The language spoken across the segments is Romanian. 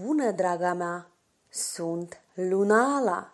Bună, draga mea! Sunt Lunala!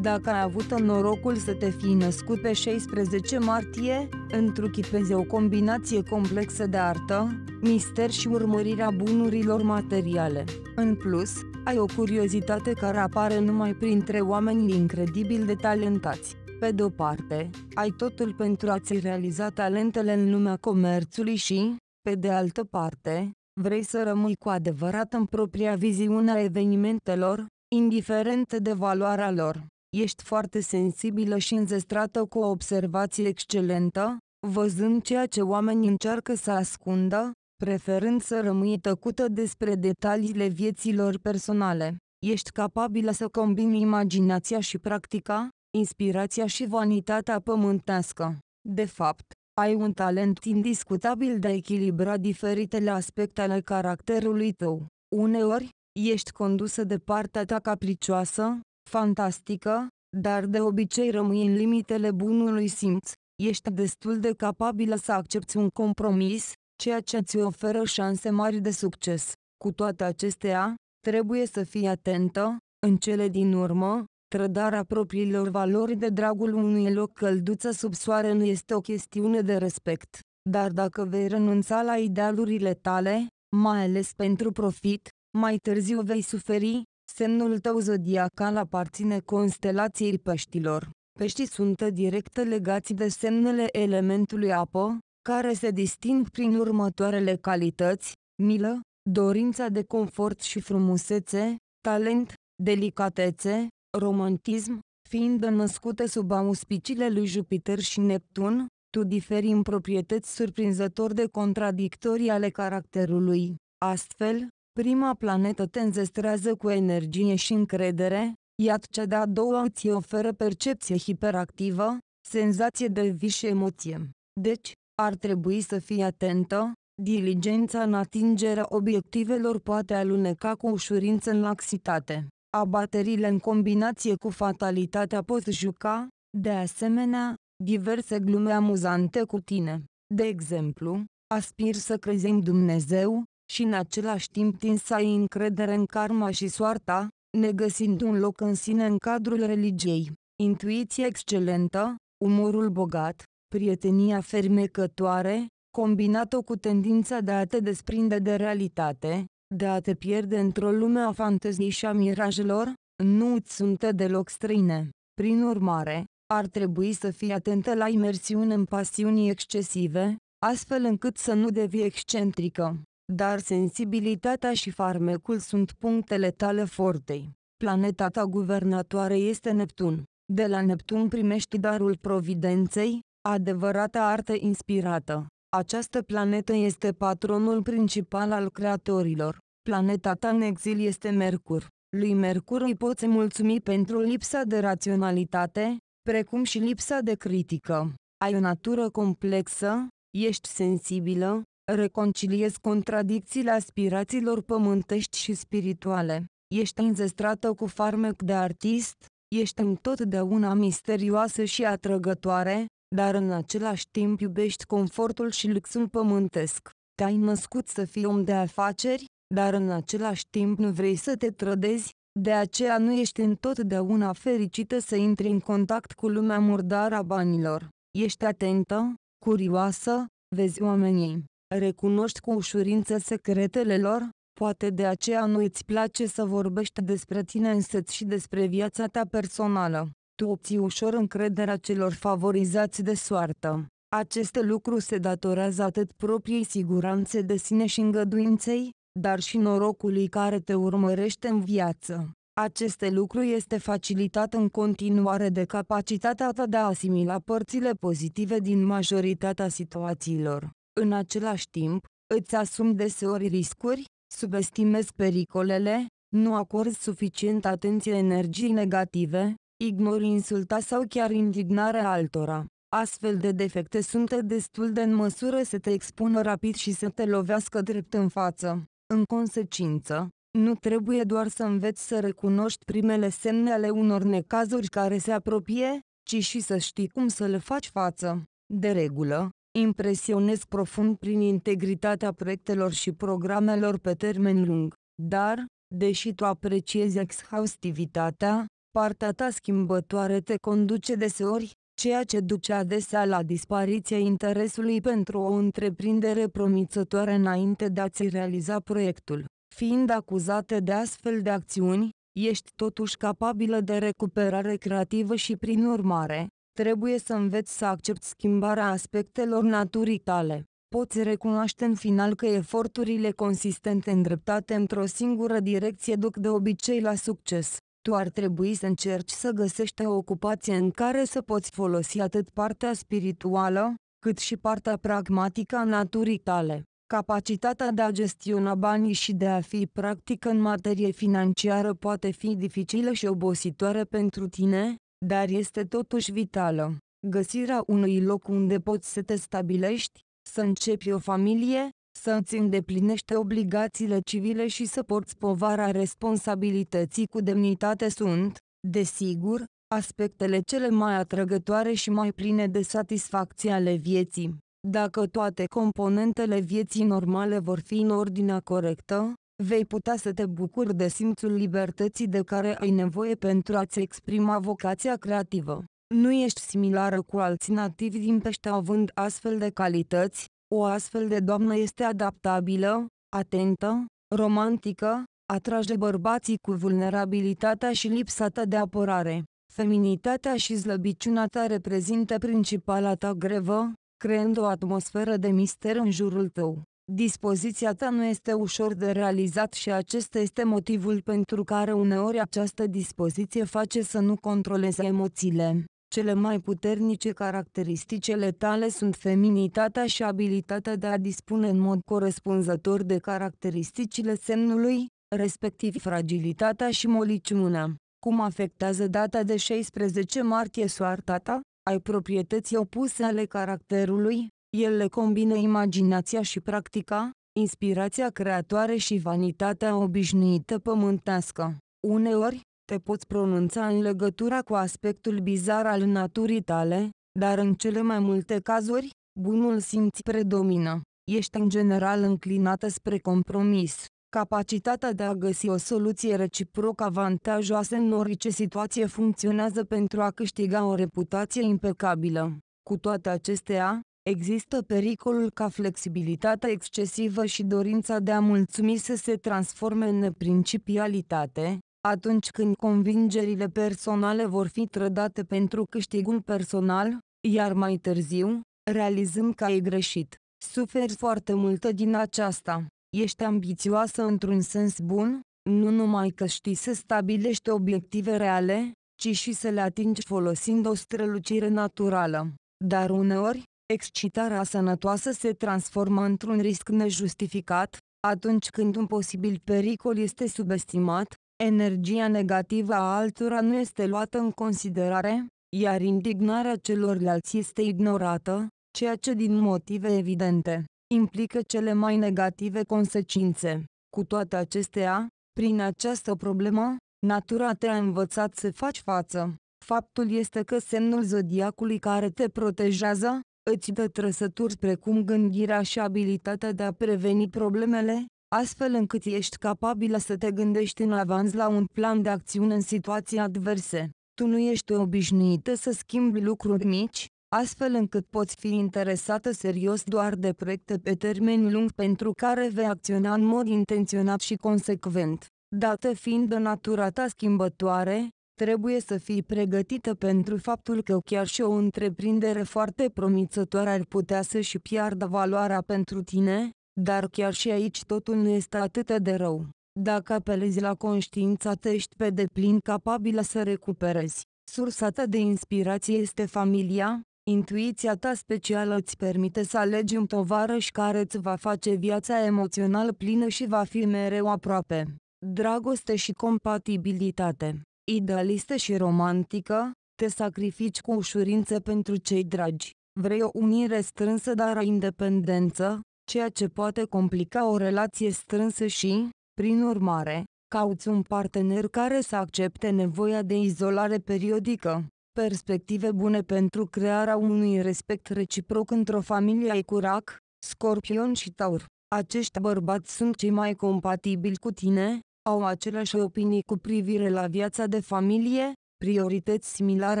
Dacă ai avut norocul să te fi născut pe 16 martie, întruchipezi o combinație complexă de artă, mister și urmărirea bunurilor materiale. În plus, ai o curiozitate care apare numai printre oamenii incredibil de talentați. Pe de-o parte, ai totul pentru a-ți realiza talentele în lumea comerțului și, pe de altă parte, Vrei să rămâi cu adevărat în propria viziune a evenimentelor, indiferent de valoarea lor. Ești foarte sensibilă și înzestrată cu o observație excelentă, văzând ceea ce oamenii încearcă să ascundă, preferând să rămâi tăcută despre detaliile vieților personale. Ești capabilă să combini imaginația și practica, inspirația și vanitatea pământească. De fapt, ai un talent indiscutabil de a echilibra diferitele aspecte ale caracterului tău. Uneori, ești condusă de partea ta capricioasă, fantastică, dar de obicei rămâi în limitele bunului simț. Ești destul de capabilă să accepti un compromis, ceea ce îți oferă șanse mari de succes. Cu toate acestea, trebuie să fii atentă, în cele din urmă, Trădarea propriilor valori de dragul unui loc călduță sub soare nu este o chestiune de respect, dar dacă vei renunța la idealurile tale, mai ales pentru profit, mai târziu vei suferi, semnul tău zodiacal aparține constelației peștilor. Peștii sunt direct legați de semnele elementului apă, care se disting prin următoarele calități, milă, dorința de confort și frumusețe, talent, delicatețe, romantism, fiind născute sub auspiciile lui Jupiter și Neptun, tu diferi în proprietăți surprinzător de contradictorii ale caracterului. Astfel, prima planetă te înzestrează cu energie și încredere, iar cea de-a doua îți oferă percepție hiperactivă, senzație de vis și emoție. Deci, ar trebui să fii atentă, diligența în atingerea obiectivelor poate aluneca cu ușurință în laxitate. Abaterile în combinație cu fatalitatea pot juca, de asemenea, diverse glume amuzante cu tine. De exemplu, aspir să crezi în Dumnezeu, și în același timp tin să ai încredere în karma și soarta, negăsind un loc în sine în cadrul religiei. Intuiție excelentă, umorul bogat, prietenia fermecătoare, combinată cu tendința de a te desprinde de realitate, de a te pierde într-o lume a fanteziei și a mirajelor, nu îți sunt deloc străine. Prin urmare, ar trebui să fii atentă la imersiune în pasiuni excesive, astfel încât să nu devii excentrică. Dar sensibilitatea și farmecul sunt punctele tale fortei. Planeta ta guvernatoare este Neptun. De la Neptun primești darul providenței, adevărata artă inspirată. Această planetă este patronul principal al creatorilor. Planeta ta în exil este Mercur. Lui Mercur îi poți mulțumi pentru lipsa de raționalitate, precum și lipsa de critică. Ai o natură complexă, ești sensibilă, reconciliezi contradicțiile aspirațiilor pământești și spirituale, ești înzestrată cu farmec de artist, ești întotdeauna misterioasă și atrăgătoare, dar în același timp iubești confortul și luxul pământesc. Te-ai născut să fii om de afaceri, dar în același timp nu vrei să te trădezi, de aceea nu ești întotdeauna fericită să intri în contact cu lumea murdară a banilor. Ești atentă, curioasă, vezi oamenii, recunoști cu ușurință secretele lor, poate de aceea nu îți place să vorbești despre tine însăți și despre viața ta personală tu obții ușor încrederea celor favorizați de soartă. Aceste lucruri se datorează atât propriei siguranțe de sine și îngăduinței, dar și norocului care te urmărește în viață. Aceste lucru este facilitat în continuare de capacitatea ta de a asimila părțile pozitive din majoritatea situațiilor. În același timp, îți asumi deseori riscuri, subestimezi pericolele, nu acorzi suficient atenție energiei negative, ignori insulta sau chiar indignarea altora. Astfel de defecte sunt destul de în măsură să te expună rapid și să te lovească drept în față. În consecință, nu trebuie doar să înveți să recunoști primele semne ale unor necazuri care se apropie, ci și să știi cum să le faci față. De regulă, impresionez profund prin integritatea proiectelor și programelor pe termen lung, dar, deși tu apreciezi exhaustivitatea, Partea ta schimbătoare te conduce deseori, ceea ce duce adesea la dispariția interesului pentru o întreprindere promițătoare înainte de a-ți realiza proiectul. Fiind acuzate de astfel de acțiuni, ești totuși capabilă de recuperare creativă și prin urmare, trebuie să înveți să accepti schimbarea aspectelor naturii tale. Poți recunoaște în final că eforturile consistente îndreptate într-o singură direcție duc de obicei la succes tu ar trebui să încerci să găsești o ocupație în care să poți folosi atât partea spirituală, cât și partea pragmatică a naturii tale. Capacitatea de a gestiona banii și de a fi practic în materie financiară poate fi dificilă și obositoare pentru tine, dar este totuși vitală. Găsirea unui loc unde poți să te stabilești, să începi o familie, să îți îndeplinești obligațiile civile și să porți povara responsabilității cu demnitate sunt, desigur, aspectele cele mai atrăgătoare și mai pline de satisfacție ale vieții. Dacă toate componentele vieții normale vor fi în ordinea corectă, vei putea să te bucuri de simțul libertății de care ai nevoie pentru a-ți exprima vocația creativă. Nu ești similară cu alții nativi din pește având astfel de calități, o astfel de doamnă este adaptabilă, atentă, romantică, atrage bărbații cu vulnerabilitatea și lipsa ta de apărare. Feminitatea și slăbiciunea ta reprezintă principala ta grevă, creând o atmosferă de mister în jurul tău. Dispoziția ta nu este ușor de realizat și acesta este motivul pentru care uneori această dispoziție face să nu controleze emoțiile. Cele mai puternice caracteristicele tale sunt feminitatea și abilitatea de a dispune în mod corespunzător de caracteristicile semnului, respectiv fragilitatea și moliciunea. Cum afectează data de 16 martie soarta ta? Ai proprietăți opuse ale caracterului, ele combină imaginația și practica, inspirația creatoare și vanitatea obișnuită pământească. Uneori, te poți pronunța în legătura cu aspectul bizar al naturii tale, dar în cele mai multe cazuri, bunul simț predomină. Ești în general înclinată spre compromis. Capacitatea de a găsi o soluție reciproc avantajoasă în orice situație funcționează pentru a câștiga o reputație impecabilă. Cu toate acestea, există pericolul ca flexibilitatea excesivă și dorința de a mulțumi să se transforme în principialitate, atunci când convingerile personale vor fi trădate pentru câștigul personal, iar mai târziu, realizăm că ai greșit. Suferi foarte multă din aceasta. Ești ambițioasă într-un sens bun, nu numai că știi să stabilești obiective reale, ci și să le atingi folosind o strălucire naturală. Dar uneori, excitarea sănătoasă se transformă într-un risc nejustificat, atunci când un posibil pericol este subestimat, energia negativă a altora nu este luată în considerare, iar indignarea celorlalți este ignorată, ceea ce din motive evidente, implică cele mai negative consecințe. Cu toate acestea, prin această problemă, natura te-a învățat să faci față. Faptul este că semnul zodiacului care te protejează, îți dă trăsături precum gândirea și abilitatea de a preveni problemele, astfel încât ești capabilă să te gândești în avans la un plan de acțiune în situații adverse. Tu nu ești obișnuită să schimbi lucruri mici, astfel încât poți fi interesată serios doar de proiecte pe termen lung pentru care vei acționa în mod intenționat și consecvent. Dată fiind de natura ta schimbătoare, trebuie să fii pregătită pentru faptul că chiar și o întreprindere foarte promițătoare ar putea să-și piardă valoarea pentru tine, dar chiar și aici totul nu este atât de rău. Dacă apelezi la conștiința te ești pe deplin capabilă să recuperezi. Sursa ta de inspirație este familia, intuiția ta specială îți permite să alegi un tovarăș care îți va face viața emoțional plină și va fi mereu aproape. Dragoste și compatibilitate Idealistă și romantică, te sacrifici cu ușurință pentru cei dragi. Vrei o unire strânsă dar ai independență, ceea ce poate complica o relație strânsă și, prin urmare, cauți un partener care să accepte nevoia de izolare periodică. Perspective bune pentru crearea unui respect reciproc într-o familie ai curac, scorpion și taur. Acești bărbați sunt cei mai compatibili cu tine, au aceleași opinii cu privire la viața de familie, priorități similare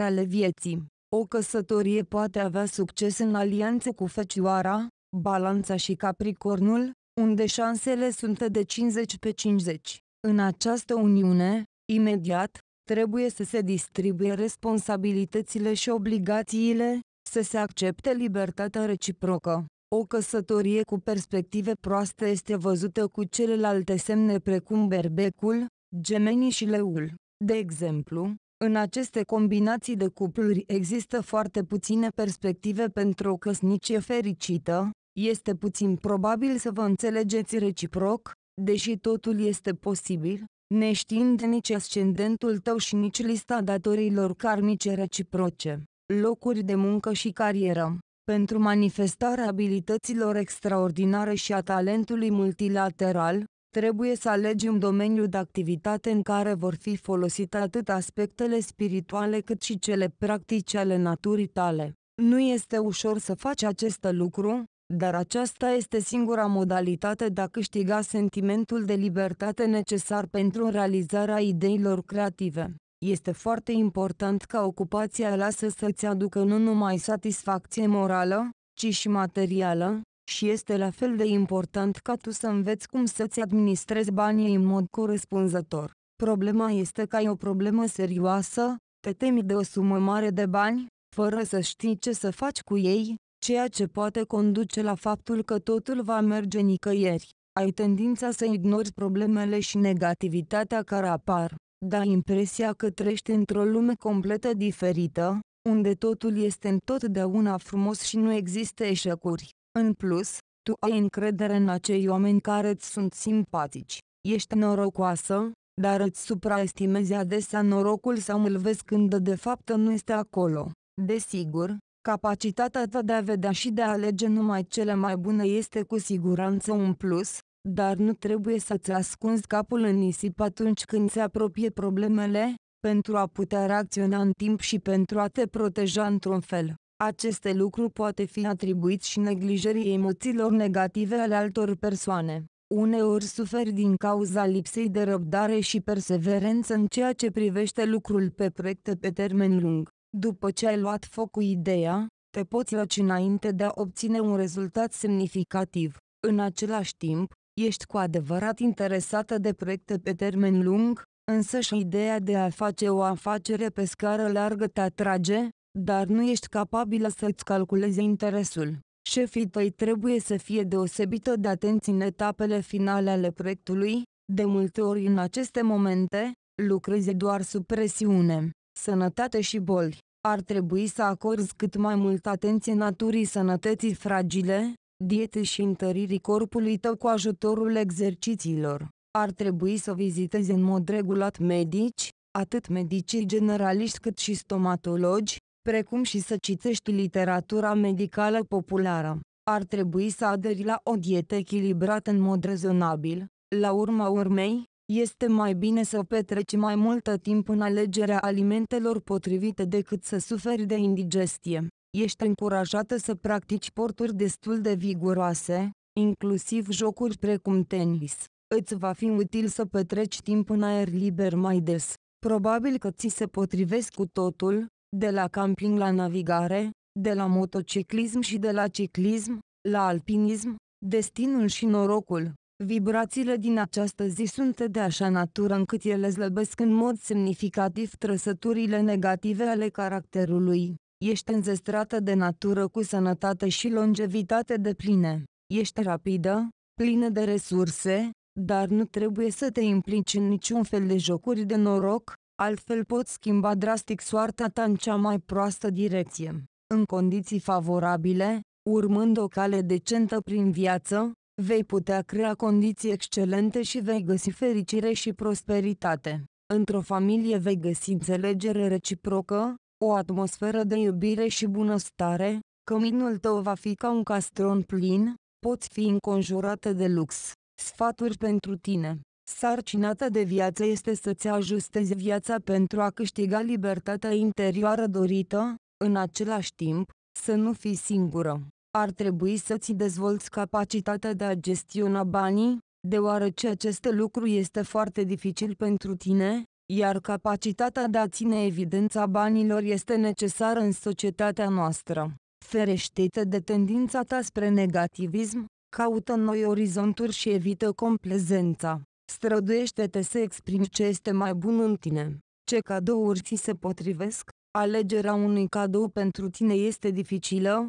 ale vieții. O căsătorie poate avea succes în alianță cu fecioara, Balanța și Capricornul, unde șansele sunt de 50 pe 50. În această uniune, imediat, trebuie să se distribuie responsabilitățile și obligațiile, să se accepte libertatea reciprocă. O căsătorie cu perspective proaste este văzută cu celelalte semne precum berbecul, gemenii și leul. De exemplu, în aceste combinații de cupluri există foarte puține perspective pentru o căsnicie fericită, este puțin probabil să vă înțelegeți reciproc, deși totul este posibil, neștiind nici ascendentul tău și nici lista datorilor karmice reciproce, locuri de muncă și carieră. Pentru manifestarea abilităților extraordinare și a talentului multilateral, trebuie să un domeniu de activitate în care vor fi folosite atât aspectele spirituale cât și cele practice ale naturii tale. Nu este ușor să faci acest lucru, dar aceasta este singura modalitate de a câștiga sentimentul de libertate necesar pentru realizarea ideilor creative. Este foarte important ca ocupația lasă să-ți aducă nu numai satisfacție morală, ci și materială, și este la fel de important ca tu să înveți cum să-ți administrezi banii în mod corespunzător. Problema este că ai o problemă serioasă, te temi de o sumă mare de bani, fără să știi ce să faci cu ei, ceea ce poate conduce la faptul că totul va merge nicăieri. Ai tendința să ignori problemele și negativitatea care apar, dai impresia că trăiești într-o lume completă diferită, unde totul este întotdeauna frumos și nu există eșecuri. În plus, tu ai încredere în acei oameni care îți sunt simpatici. Ești norocoasă, dar îți supraestimezi adesea norocul sau îl vezi când de fapt nu este acolo. Desigur, Capacitatea ta de a vedea și de a alege numai cele mai bune este cu siguranță un plus, dar nu trebuie să-ți ascunzi capul în nisip atunci când se apropie problemele, pentru a putea reacționa în timp și pentru a te proteja într-un fel. Aceste lucruri poate fi atribuit și neglijerii emoțiilor negative ale altor persoane. Uneori suferi din cauza lipsei de răbdare și perseverență în ceea ce privește lucrul pe proiecte pe termen lung. După ce ai luat foc cu ideea, te poți răci înainte de a obține un rezultat semnificativ. În același timp, ești cu adevărat interesată de proiecte pe termen lung, însă și ideea de a face o afacere pe scară largă te atrage, dar nu ești capabilă să-ți calculezi interesul. Șefii tăi trebuie să fie deosebită de atenți în etapele finale ale proiectului, de multe ori în aceste momente, lucrezi doar sub presiune sănătate și boli. Ar trebui să acorzi cât mai mult atenție naturii sănătății fragile, diete și întăririi corpului tău cu ajutorul exercițiilor. Ar trebui să vizitezi în mod regulat medici, atât medicii generaliști cât și stomatologi, precum și să citești literatura medicală populară. Ar trebui să aderi la o dietă echilibrată în mod rezonabil, la urma urmei, este mai bine să petreci mai multă timp în alegerea alimentelor potrivite decât să suferi de indigestie. Ești încurajată să practici porturi destul de viguroase, inclusiv jocuri precum tenis. Îți va fi util să petreci timp în aer liber mai des. Probabil că ți se potrivesc cu totul, de la camping la navigare, de la motociclism și de la ciclism, la alpinism, destinul și norocul. Vibrațiile din această zi sunt de așa natură încât ele slăbesc în mod semnificativ trăsăturile negative ale caracterului. Ești înzestrată de natură cu sănătate și longevitate de pline. Ești rapidă, plină de resurse, dar nu trebuie să te implici în niciun fel de jocuri de noroc, altfel poți schimba drastic soarta ta în cea mai proastă direcție. În condiții favorabile, urmând o cale decentă prin viață, vei putea crea condiții excelente și vei găsi fericire și prosperitate. Într-o familie vei găsi înțelegere reciprocă, o atmosferă de iubire și bunăstare, căminul tău va fi ca un castron plin, poți fi înconjurată de lux. Sfaturi pentru tine Sarcina de viață este să-ți ajustezi viața pentru a câștiga libertatea interioară dorită, în același timp, să nu fii singură ar trebui să-ți dezvolți capacitatea de a gestiona banii, deoarece acest lucru este foarte dificil pentru tine, iar capacitatea de a ține evidența banilor este necesară în societatea noastră. Ferește-te de tendința ta spre negativism, caută noi orizonturi și evită complezența. Străduiește-te să exprimi ce este mai bun în tine, ce cadouri ți se potrivesc, Alegerea unui cadou pentru tine este dificilă,